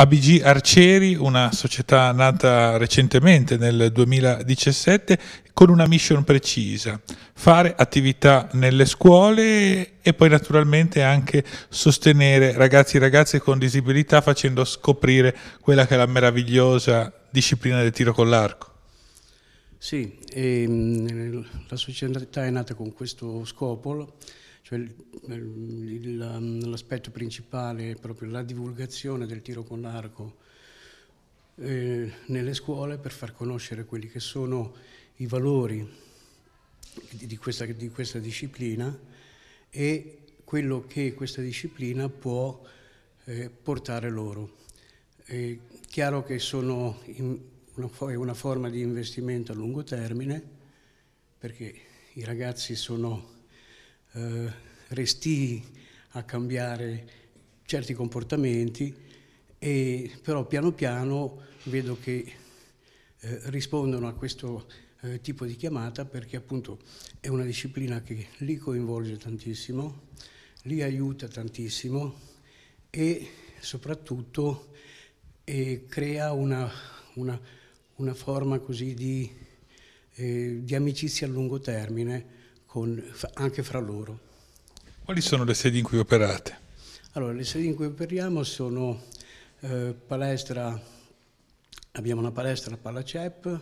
ABG Arcieri, una società nata recentemente nel 2017 con una mission precisa, fare attività nelle scuole e poi naturalmente anche sostenere ragazzi e ragazze con disabilità facendo scoprire quella che è la meravigliosa disciplina del tiro con l'arco. Sì, ehm, la società è nata con questo scopo cioè, um, l'aspetto principale è proprio la divulgazione del tiro con l'arco eh, nelle scuole per far conoscere quelli che sono i valori di questa, di questa disciplina e quello che questa disciplina può eh, portare loro. È chiaro che sono una, una forma di investimento a lungo termine perché i ragazzi sono eh, restii a cambiare certi comportamenti, e, però piano piano vedo che eh, rispondono a questo eh, tipo di chiamata perché appunto è una disciplina che li coinvolge tantissimo, li aiuta tantissimo e soprattutto eh, crea una, una, una, forma così di, eh, di amicizia a lungo termine con, anche fra loro. Quali sono le sedi in cui operate? Allora, le sedi in cui operiamo sono eh, palestra, abbiamo una palestra a Palacep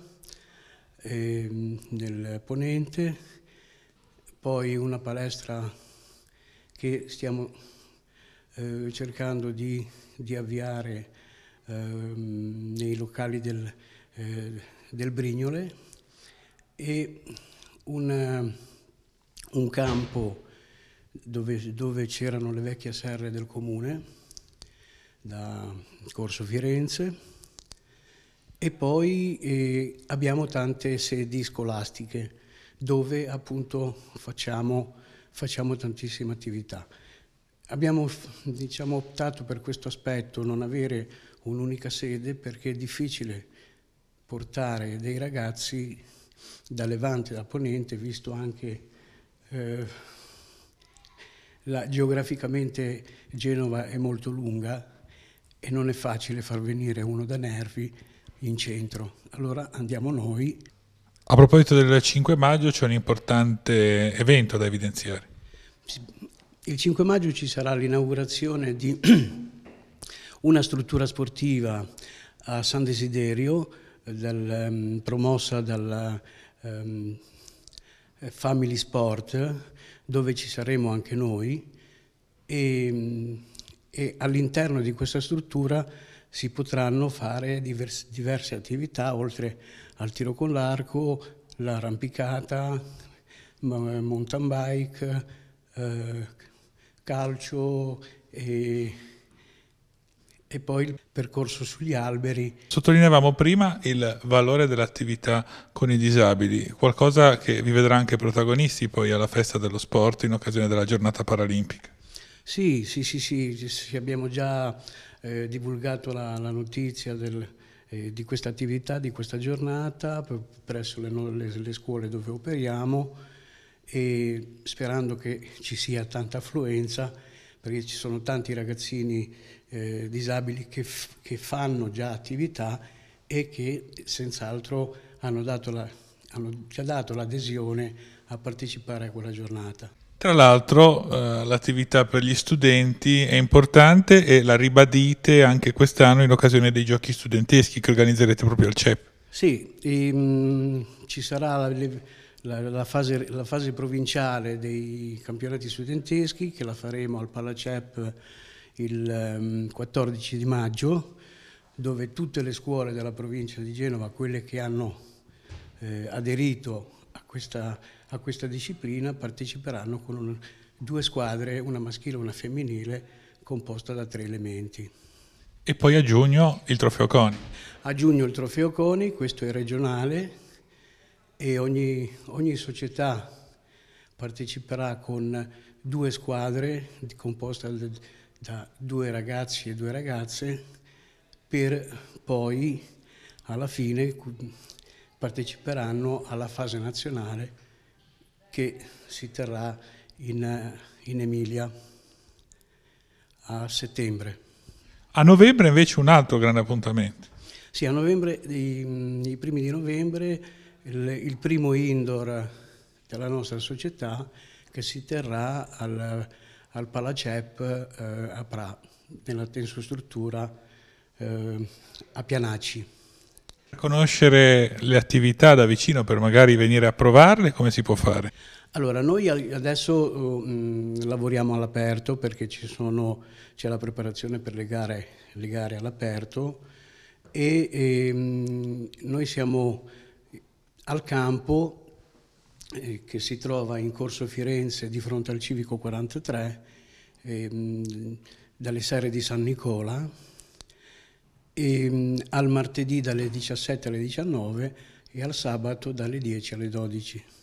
eh, nel Ponente, poi una palestra che stiamo eh, cercando di, di avviare ehm, nei locali del, eh, del Brignole e una un campo dove, dove c'erano le vecchie serre del comune, da Corso Firenze, e poi eh, abbiamo tante sedi scolastiche dove appunto facciamo, facciamo tantissime attività. Abbiamo diciamo, optato per questo aspetto, non avere un'unica sede perché è difficile portare dei ragazzi da Levante, da Ponente, visto anche eh, la, geograficamente Genova è molto lunga e non è facile far venire uno da Nervi in centro. Allora andiamo noi. A proposito del 5 maggio c'è un importante evento da evidenziare. Il 5 maggio ci sarà l'inaugurazione di una struttura sportiva a San Desiderio, eh, dal, um, promossa dalla um, eh, Family Sport, dove ci saremo anche noi, e, e all'interno di questa struttura si potranno fare diverse, diverse attività, oltre al tiro con l'arco, l'arrampicata, mountain bike, eh, calcio e e poi il percorso sugli alberi. Sottolineavamo prima il valore dell'attività con i disabili, qualcosa che vi vedrà anche protagonisti poi alla festa dello sport in occasione della giornata paralimpica. Sì, sì, sì, sì, abbiamo già eh, divulgato la, la notizia del, eh, di questa attività, di questa giornata presso le, le, le scuole dove operiamo e sperando che ci sia tanta affluenza perché ci sono tanti ragazzini eh, disabili che, f- che, fanno già attività e che senz'altro hanno, dato la, hanno già dato l'adesione a partecipare a quella giornata. Tra l'altro eh, l'attività per gli studenti è importante e la ribadite anche quest'anno in occasione dei giochi studenteschi che organizzerete proprio al CEP. Sì, ehm, ci sarà... Le, la, la, fase, la, fase, provinciale dei campionati studenteschi che la faremo al Palacep il 14 ehm, di maggio dove tutte le scuole della provincia di Genova, quelle che hanno eh, aderito a questa, a questa, disciplina, parteciperanno con un, due squadre, una maschile e una femminile, composta da tre elementi. E poi a giugno il trofeo Coni. A giugno il trofeo Coni, questo è regionale, e ogni, ogni società parteciperà con due squadre composte da due ragazzi e due ragazze per poi alla fine parteciperanno alla fase nazionale che si terrà in, in Emilia a settembre. A novembre invece un altro grande appuntamento. Sì, a novembre, i, i primi di novembre, il, il primo indoor della nostra società che si terrà al, al Palacep eh, a Pra, nella tensostruttura eh, a Pianacci. Conoscere le attività da vicino per magari venire a provarle, come si può fare? Allora, noi adesso mh, uh, mm, lavoriamo all'aperto perché c'è la preparazione per le gare, le gare all'aperto e, e ehm, mh, noi siamo al campo eh, che si trova in Corso Firenze di fronte al Civico 43, ehm, dalle sere di San Nicola, ehm, al martedì dalle 17 alle 19 e al sabato dalle 10 alle 12.